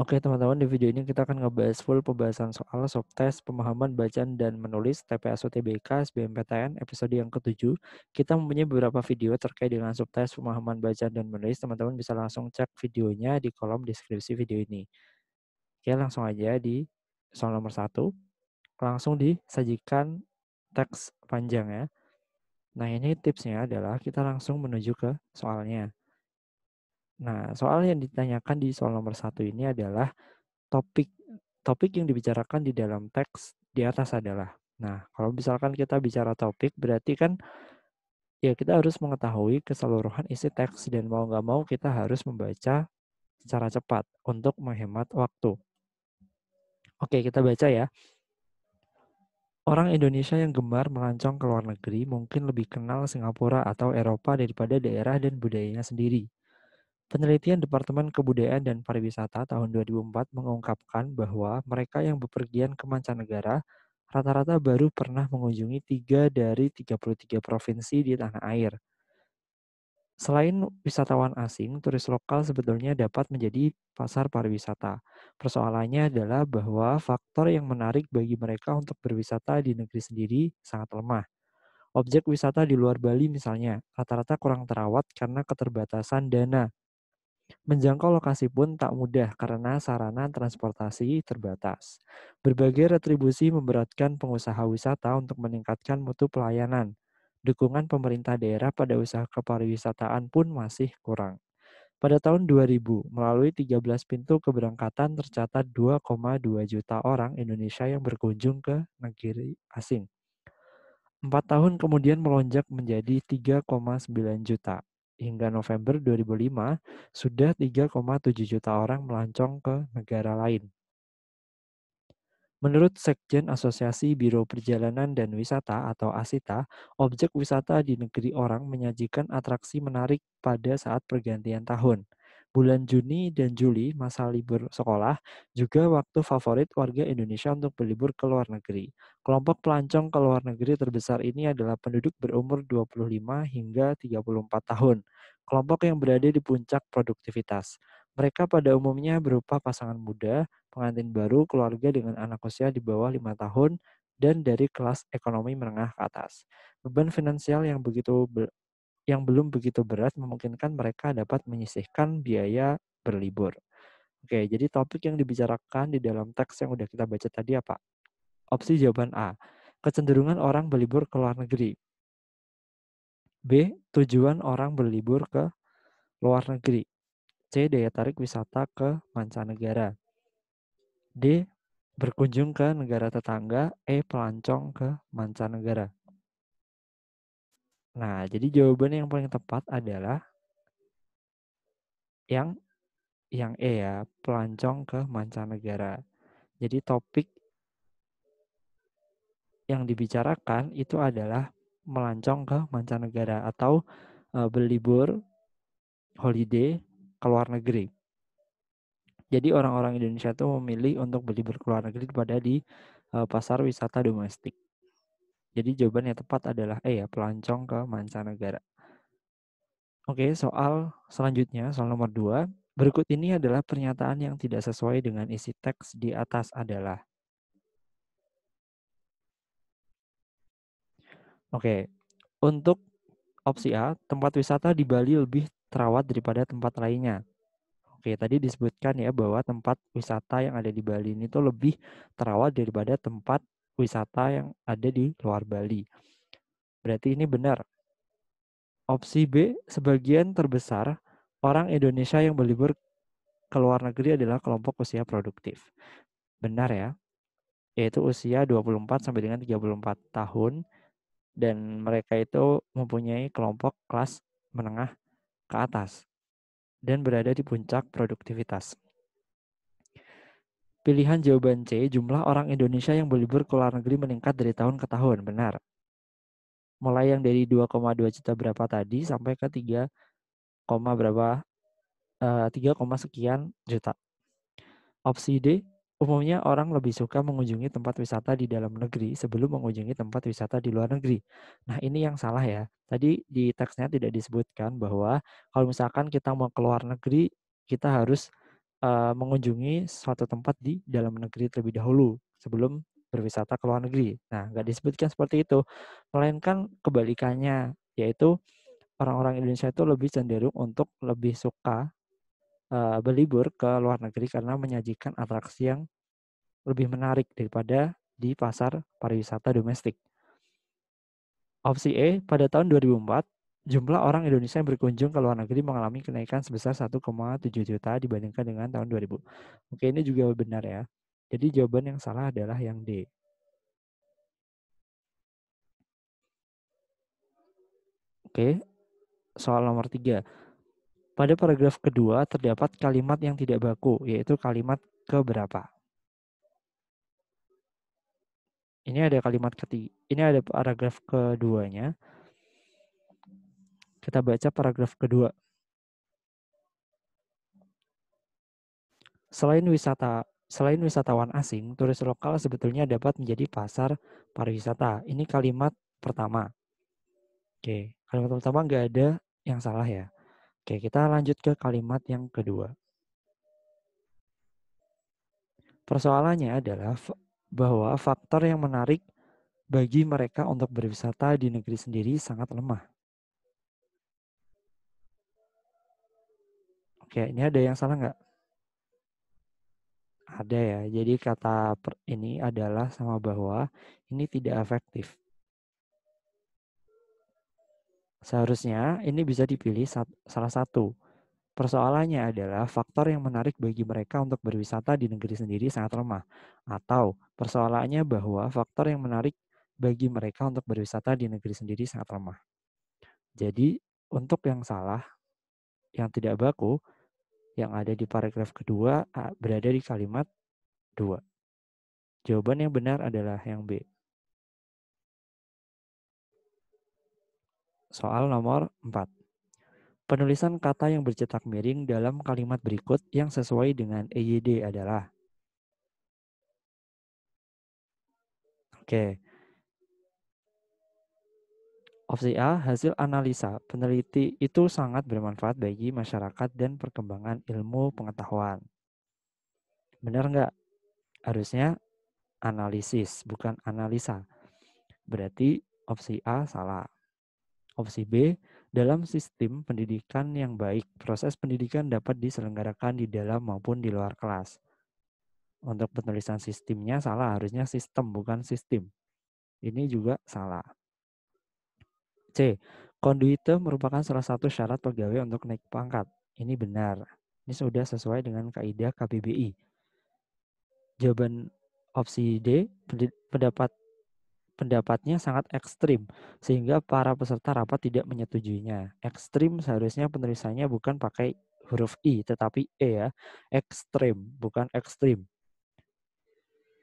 Oke teman-teman, di video ini kita akan ngebahas full pembahasan soal test pemahaman bacaan dan menulis TPS UTBK SBMPTN episode yang ketujuh. Kita mempunyai beberapa video terkait dengan test pemahaman bacaan dan menulis. Teman-teman bisa langsung cek videonya di kolom deskripsi video ini. Oke, langsung aja di soal nomor satu. Langsung disajikan teks panjang ya. Nah ini tipsnya adalah kita langsung menuju ke soalnya. Nah, soal yang ditanyakan di soal nomor satu ini adalah topik topik yang dibicarakan di dalam teks di atas adalah. Nah, kalau misalkan kita bicara topik, berarti kan ya kita harus mengetahui keseluruhan isi teks dan mau nggak mau kita harus membaca secara cepat untuk menghemat waktu. Oke, kita baca ya. Orang Indonesia yang gemar melancong ke luar negeri mungkin lebih kenal Singapura atau Eropa daripada daerah dan budayanya sendiri. Penelitian Departemen Kebudayaan dan Pariwisata tahun 2004 mengungkapkan bahwa mereka yang bepergian ke mancanegara rata-rata baru pernah mengunjungi 3 dari 33 provinsi di tanah air. Selain wisatawan asing, turis lokal sebetulnya dapat menjadi pasar pariwisata. Persoalannya adalah bahwa faktor yang menarik bagi mereka untuk berwisata di negeri sendiri sangat lemah. Objek wisata di luar Bali misalnya, rata-rata kurang terawat karena keterbatasan dana Menjangkau lokasi pun tak mudah karena sarana transportasi terbatas. Berbagai retribusi memberatkan pengusaha wisata untuk meningkatkan mutu pelayanan. Dukungan pemerintah daerah pada usaha kepariwisataan pun masih kurang. Pada tahun 2000, melalui 13 pintu keberangkatan tercatat 2,2 juta orang Indonesia yang berkunjung ke negeri asing. Empat tahun kemudian melonjak menjadi 3,9 juta hingga November 2005 sudah 3,7 juta orang melancong ke negara lain. Menurut Sekjen Asosiasi Biro Perjalanan dan Wisata atau ASITA, objek wisata di negeri orang menyajikan atraksi menarik pada saat pergantian tahun – Bulan Juni dan Juli, masa libur sekolah, juga waktu favorit warga Indonesia untuk berlibur ke luar negeri. Kelompok pelancong ke luar negeri terbesar ini adalah penduduk berumur 25 hingga 34 tahun, kelompok yang berada di puncak produktivitas. Mereka pada umumnya berupa pasangan muda, pengantin baru, keluarga dengan anak usia di bawah 5 tahun, dan dari kelas ekonomi menengah ke atas. Beban finansial yang begitu yang belum begitu berat memungkinkan mereka dapat menyisihkan biaya berlibur. Oke, jadi topik yang dibicarakan di dalam teks yang udah kita baca tadi apa? Opsi jawaban A, kecenderungan orang berlibur ke luar negeri. B, tujuan orang berlibur ke luar negeri. C, daya tarik wisata ke mancanegara. D, berkunjung ke negara tetangga. E, pelancong ke mancanegara. Nah, jadi jawaban yang paling tepat adalah yang yang E ya, pelancong ke mancanegara. Jadi topik yang dibicarakan itu adalah melancong ke mancanegara atau e, berlibur holiday ke luar negeri. Jadi orang-orang Indonesia itu memilih untuk berlibur ke luar negeri daripada di e, pasar wisata domestik. Jadi jawaban yang tepat adalah E ya, pelancong ke mancanegara. Oke, soal selanjutnya, soal nomor 2. Berikut ini adalah pernyataan yang tidak sesuai dengan isi teks di atas adalah. Oke, untuk opsi A, tempat wisata di Bali lebih terawat daripada tempat lainnya. Oke, tadi disebutkan ya bahwa tempat wisata yang ada di Bali ini tuh lebih terawat daripada tempat wisata yang ada di luar Bali. Berarti ini benar. Opsi B, sebagian terbesar orang Indonesia yang berlibur ke luar negeri adalah kelompok usia produktif. Benar ya? Yaitu usia 24 sampai dengan 34 tahun dan mereka itu mempunyai kelompok kelas menengah ke atas dan berada di puncak produktivitas. Pilihan jawaban C, jumlah orang Indonesia yang berlibur ke luar negeri meningkat dari tahun ke tahun, benar. Mulai yang dari 2,2 juta berapa tadi sampai ke 3, berapa 3, eh, sekian juta. Opsi D, umumnya orang lebih suka mengunjungi tempat wisata di dalam negeri sebelum mengunjungi tempat wisata di luar negeri. Nah, ini yang salah ya. Tadi di teksnya tidak disebutkan bahwa kalau misalkan kita mau ke luar negeri, kita harus uh, mengunjungi suatu tempat di dalam negeri terlebih dahulu sebelum berwisata ke luar negeri. Nah, nggak disebutkan seperti itu, melainkan kebalikannya, yaitu orang-orang Indonesia itu lebih cenderung untuk lebih suka uh, berlibur ke luar negeri karena menyajikan atraksi yang lebih menarik daripada di pasar pariwisata domestik. Opsi E, pada tahun 2004, Jumlah orang Indonesia yang berkunjung ke luar negeri mengalami kenaikan sebesar 1,7 juta dibandingkan dengan tahun 2000. Oke, ini juga benar ya. Jadi jawaban yang salah adalah yang D. Oke, soal nomor 3. Pada paragraf kedua terdapat kalimat yang tidak baku, yaitu kalimat keberapa. Ini ada kalimat ketiga. Ini ada paragraf keduanya kita baca paragraf kedua. Selain wisata, selain wisatawan asing, turis lokal sebetulnya dapat menjadi pasar pariwisata. Ini kalimat pertama. Oke, kalimat pertama nggak ada yang salah ya. Oke, kita lanjut ke kalimat yang kedua. Persoalannya adalah bahwa faktor yang menarik bagi mereka untuk berwisata di negeri sendiri sangat lemah. ini ada yang salah nggak? Ada ya. Jadi kata ini adalah sama bahwa ini tidak efektif. Seharusnya ini bisa dipilih salah satu. Persoalannya adalah faktor yang menarik bagi mereka untuk berwisata di negeri sendiri sangat lemah. Atau persoalannya bahwa faktor yang menarik bagi mereka untuk berwisata di negeri sendiri sangat lemah. Jadi untuk yang salah, yang tidak baku, yang ada di paragraf kedua berada di kalimat 2. Jawaban yang benar adalah yang B. Soal nomor 4. Penulisan kata yang bercetak miring dalam kalimat berikut yang sesuai dengan EYD adalah. Oke, Opsi A, hasil analisa peneliti itu sangat bermanfaat bagi masyarakat dan perkembangan ilmu pengetahuan. Benar nggak? Harusnya analisis, bukan analisa. Berarti opsi A salah. Opsi B, dalam sistem pendidikan yang baik, proses pendidikan dapat diselenggarakan di dalam maupun di luar kelas. Untuk penulisan sistemnya salah, harusnya sistem bukan sistem. Ini juga salah. C. Konduite merupakan salah satu syarat pegawai untuk naik pangkat. Ini benar. Ini sudah sesuai dengan kaidah KBBI. Jawaban opsi D, pendapat pendapatnya sangat ekstrim, sehingga para peserta rapat tidak menyetujuinya. Ekstrim seharusnya penulisannya bukan pakai huruf I, tetapi E ya. Ekstrim, bukan ekstrim.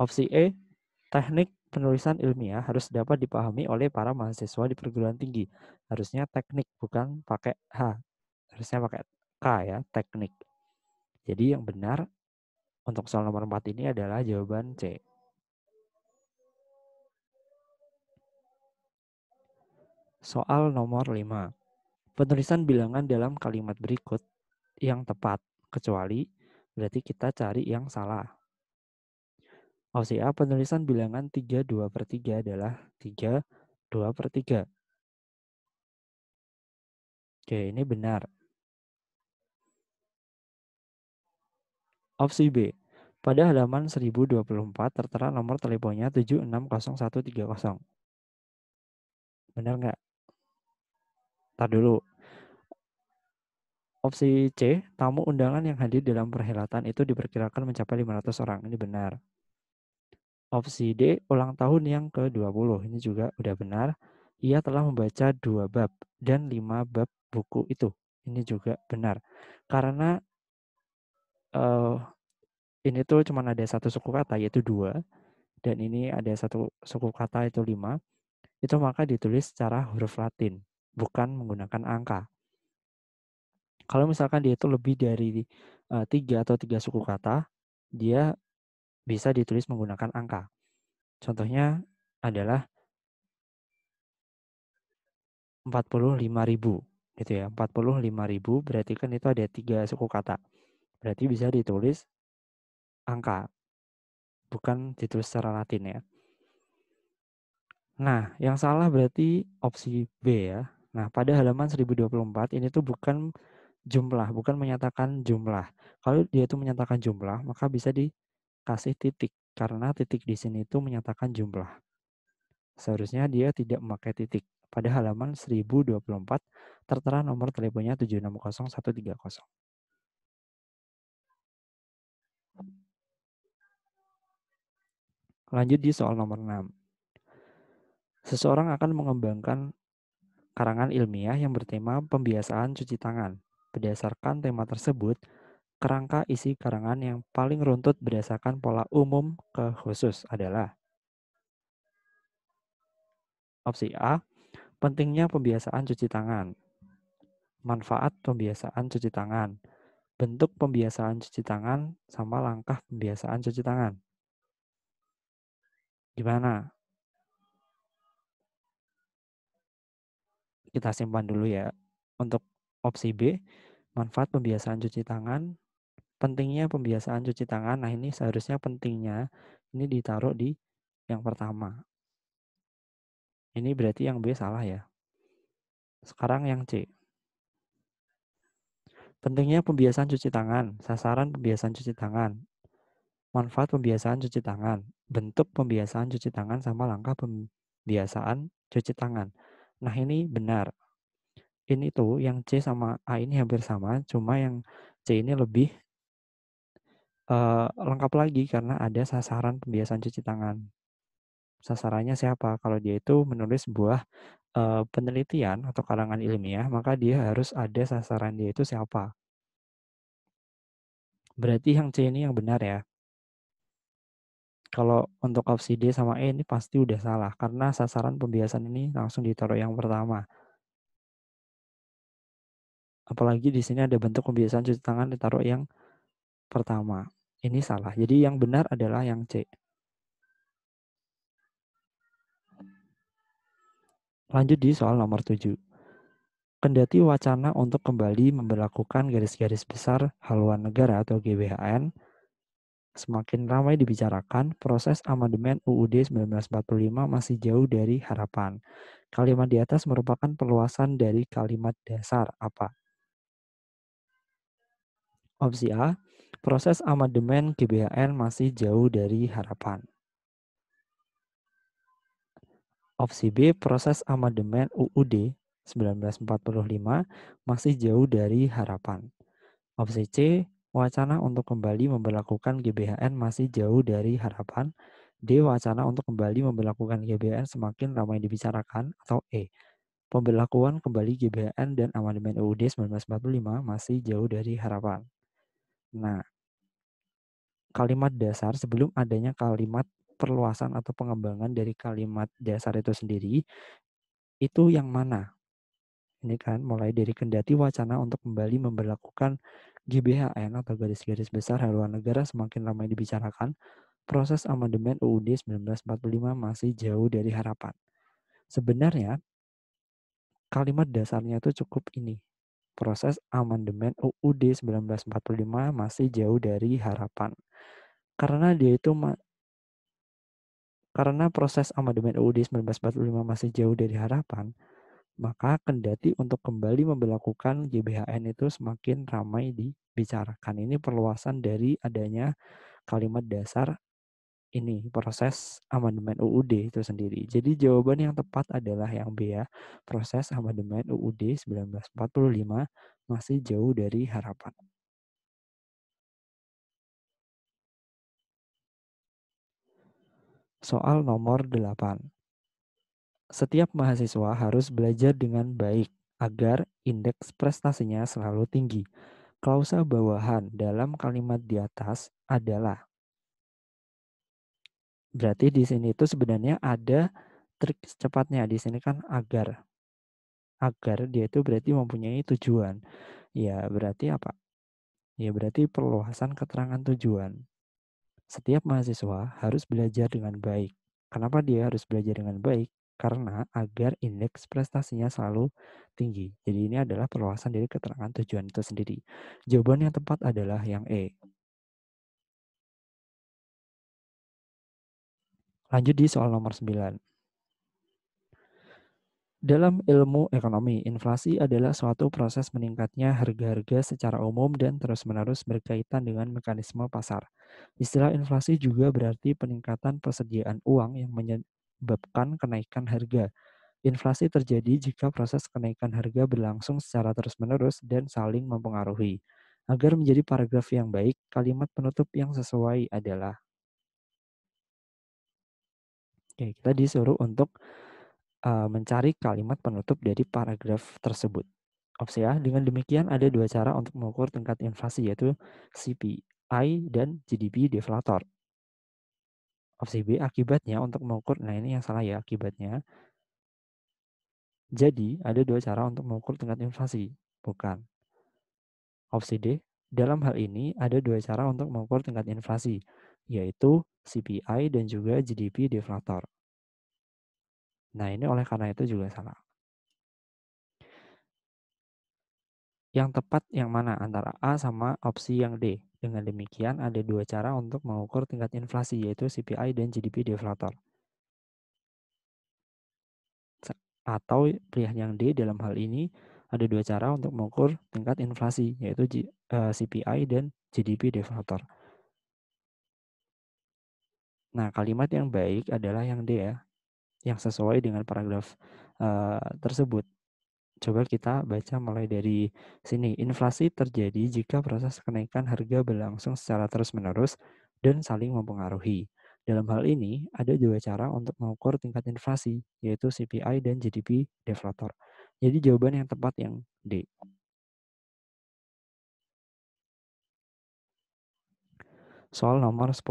Opsi E, teknik penulisan ilmiah harus dapat dipahami oleh para mahasiswa di perguruan tinggi. Harusnya teknik, bukan pakai H. Harusnya pakai K ya, teknik. Jadi yang benar untuk soal nomor 4 ini adalah jawaban C. Soal nomor 5. Penulisan bilangan dalam kalimat berikut yang tepat, kecuali berarti kita cari yang salah. Opsi oh, A, penulisan bilangan 3, 2 per 3 adalah 3, 2 per 3. Oke, ini benar. Opsi B. Pada halaman 1024 tertera nomor teleponnya 760130. Benar nggak? Ntar dulu. Opsi C, tamu undangan yang hadir dalam perhelatan itu diperkirakan mencapai 500 orang. Ini benar. Opsi D, ulang tahun yang ke-20. Ini juga udah benar. Ia telah membaca dua bab dan lima bab buku itu. Ini juga benar. Karena uh, ini tuh cuma ada satu suku kata, yaitu dua. Dan ini ada satu suku kata, itu lima. Itu maka ditulis secara huruf latin, bukan menggunakan angka. Kalau misalkan dia itu lebih dari uh, tiga atau tiga suku kata, dia bisa ditulis menggunakan angka. Contohnya adalah 45.000 gitu ya. 45.000 berarti kan itu ada tiga suku kata. Berarti bisa ditulis angka. Bukan ditulis secara Latin ya. Nah, yang salah berarti opsi B ya. Nah, pada halaman 1024 ini tuh bukan jumlah, bukan menyatakan jumlah. Kalau dia itu menyatakan jumlah, maka bisa di kasih titik karena titik di sini itu menyatakan jumlah. Seharusnya dia tidak memakai titik. Pada halaman 1024 tertera nomor teleponnya 760130. Lanjut di soal nomor 6. Seseorang akan mengembangkan karangan ilmiah yang bertema pembiasaan cuci tangan. Berdasarkan tema tersebut, Kerangka isi karangan yang paling runtut berdasarkan pola umum ke khusus adalah Opsi A, pentingnya pembiasaan cuci tangan. Manfaat pembiasaan cuci tangan. Bentuk pembiasaan cuci tangan sama langkah pembiasaan cuci tangan. Gimana? Kita simpan dulu ya. Untuk opsi B, manfaat pembiasaan cuci tangan pentingnya pembiasaan cuci tangan. Nah, ini seharusnya pentingnya ini ditaruh di yang pertama. Ini berarti yang B salah ya. Sekarang yang C. Pentingnya pembiasaan cuci tangan, sasaran pembiasaan cuci tangan, manfaat pembiasaan cuci tangan, bentuk pembiasaan cuci tangan sama langkah pembiasaan cuci tangan. Nah, ini benar. Ini tuh yang C sama A ini hampir sama, cuma yang C ini lebih uh, lengkap lagi karena ada sasaran pembiasan cuci tangan. Sasarannya siapa? Kalau dia itu menulis sebuah uh, penelitian atau karangan hmm. ilmiah, maka dia harus ada sasaran dia itu siapa. Berarti yang C ini yang benar ya. Kalau untuk opsi D sama E ini pasti udah salah karena sasaran pembiasan ini langsung ditaruh yang pertama. Apalagi di sini ada bentuk pembiasan cuci tangan ditaruh yang pertama. Ini salah. Jadi yang benar adalah yang C. Lanjut di soal nomor 7. Kendati wacana untuk kembali memperlakukan garis-garis besar haluan negara atau GBHN semakin ramai dibicarakan, proses amandemen UUD 1945 masih jauh dari harapan. Kalimat di atas merupakan perluasan dari kalimat dasar apa? Opsi A, proses amandemen GBHN masih jauh dari harapan. Opsi B, proses amandemen UUD 1945 masih jauh dari harapan. Opsi C, wacana untuk kembali memperlakukan GBHN masih jauh dari harapan. D, wacana untuk kembali memperlakukan GBHN semakin ramai dibicarakan. Atau E, pemberlakuan kembali GBHN dan amandemen UUD 1945 masih jauh dari harapan. Nah, kalimat dasar sebelum adanya kalimat perluasan atau pengembangan dari kalimat dasar itu sendiri, itu yang mana? Ini kan mulai dari kendati wacana untuk kembali memperlakukan GBHN atau garis-garis besar haluan negara semakin ramai dibicarakan, proses amandemen UUD 1945 masih jauh dari harapan. Sebenarnya, kalimat dasarnya itu cukup ini, proses amandemen UUD 1945 masih jauh dari harapan. Karena dia itu karena proses amandemen UUD 1945 masih jauh dari harapan, maka kendati untuk kembali memperlakukan GBHN itu semakin ramai dibicarakan. Ini perluasan dari adanya kalimat dasar ini proses amandemen UUD itu sendiri. Jadi jawaban yang tepat adalah yang B ya. Proses amandemen UUD 1945 masih jauh dari harapan. Soal nomor 8. Setiap mahasiswa harus belajar dengan baik agar indeks prestasinya selalu tinggi. Klausa bawahan dalam kalimat di atas adalah Berarti di sini itu sebenarnya ada trik secepatnya. Di sini kan agar. Agar dia itu berarti mempunyai tujuan. Ya, berarti apa? Ya, berarti perluasan keterangan tujuan. Setiap mahasiswa harus belajar dengan baik. Kenapa dia harus belajar dengan baik? Karena agar indeks prestasinya selalu tinggi. Jadi ini adalah perluasan dari keterangan tujuan itu sendiri. Jawaban yang tepat adalah yang E. Lanjut di soal nomor 9. Dalam ilmu ekonomi, inflasi adalah suatu proses meningkatnya harga-harga secara umum dan terus-menerus berkaitan dengan mekanisme pasar. Istilah inflasi juga berarti peningkatan persediaan uang yang menyebabkan kenaikan harga. Inflasi terjadi jika proses kenaikan harga berlangsung secara terus-menerus dan saling mempengaruhi. Agar menjadi paragraf yang baik, kalimat penutup yang sesuai adalah Oke, kita disuruh untuk uh, mencari kalimat penutup dari paragraf tersebut. Opsi A, ya, dengan demikian ada dua cara untuk mengukur tingkat inflasi yaitu CPI dan GDP deflator. Opsi B, akibatnya untuk mengukur, nah ini yang salah ya akibatnya. Jadi, ada dua cara untuk mengukur tingkat inflasi, bukan. Opsi D, dalam hal ini ada dua cara untuk mengukur tingkat inflasi, yaitu CPI dan juga GDP deflator. Nah, ini oleh karena itu juga salah. Yang tepat yang mana antara A sama opsi yang D? Dengan demikian, ada dua cara untuk mengukur tingkat inflasi, yaitu CPI dan GDP deflator. Atau pilihan yang D dalam hal ini, ada dua cara untuk mengukur tingkat inflasi, yaitu eh, CPI dan GDP deflator. Nah, kalimat yang baik adalah yang D ya, yang sesuai dengan paragraf uh, tersebut. Coba kita baca mulai dari sini. Inflasi terjadi jika proses kenaikan harga berlangsung secara terus-menerus dan saling mempengaruhi. Dalam hal ini, ada dua cara untuk mengukur tingkat inflasi, yaitu CPI dan GDP deflator. Jadi jawaban yang tepat yang D. Soal nomor 10.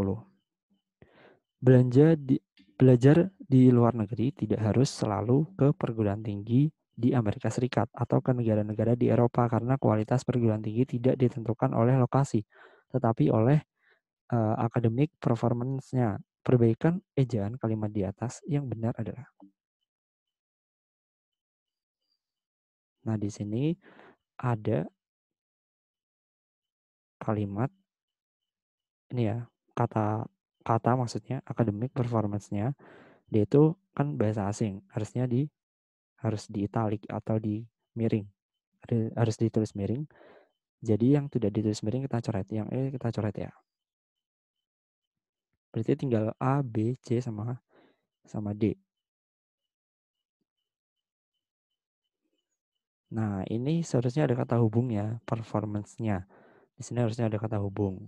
Belanja di, belajar di luar negeri tidak harus selalu ke perguruan tinggi di Amerika Serikat atau ke negara-negara di Eropa karena kualitas perguruan tinggi tidak ditentukan oleh lokasi, tetapi oleh uh, akademik performance-nya. Perbaikan ejaan kalimat di atas yang benar adalah. Nah, di sini ada kalimat ini ya, kata kata maksudnya akademik performance-nya dia itu kan bahasa asing harusnya di harus di italik atau di miring harus ditulis miring jadi yang tidak ditulis miring kita coret yang E kita coret ya berarti tinggal A B C sama sama D Nah, ini seharusnya ada kata hubungnya, performance-nya. Di sini harusnya ada kata hubung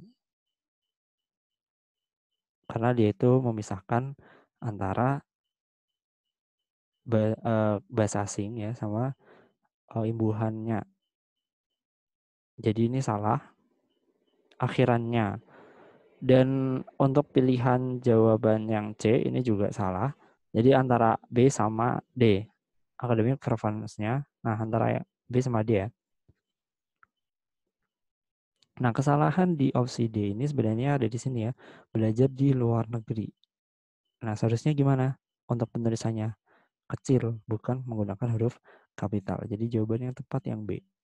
karena dia itu memisahkan antara eh, bahasa asing ya sama eh, imbuhannya. Jadi ini salah akhirannya. Dan untuk pilihan jawaban yang C ini juga salah. Jadi antara B sama D. akademik preference-nya. Nah, antara B sama D ya. Nah, kesalahan di opsi D ini sebenarnya ada di sini ya, belajar di luar negeri. Nah, seharusnya gimana untuk penulisannya? Kecil, bukan menggunakan huruf kapital. Jadi jawaban yang tepat yang B.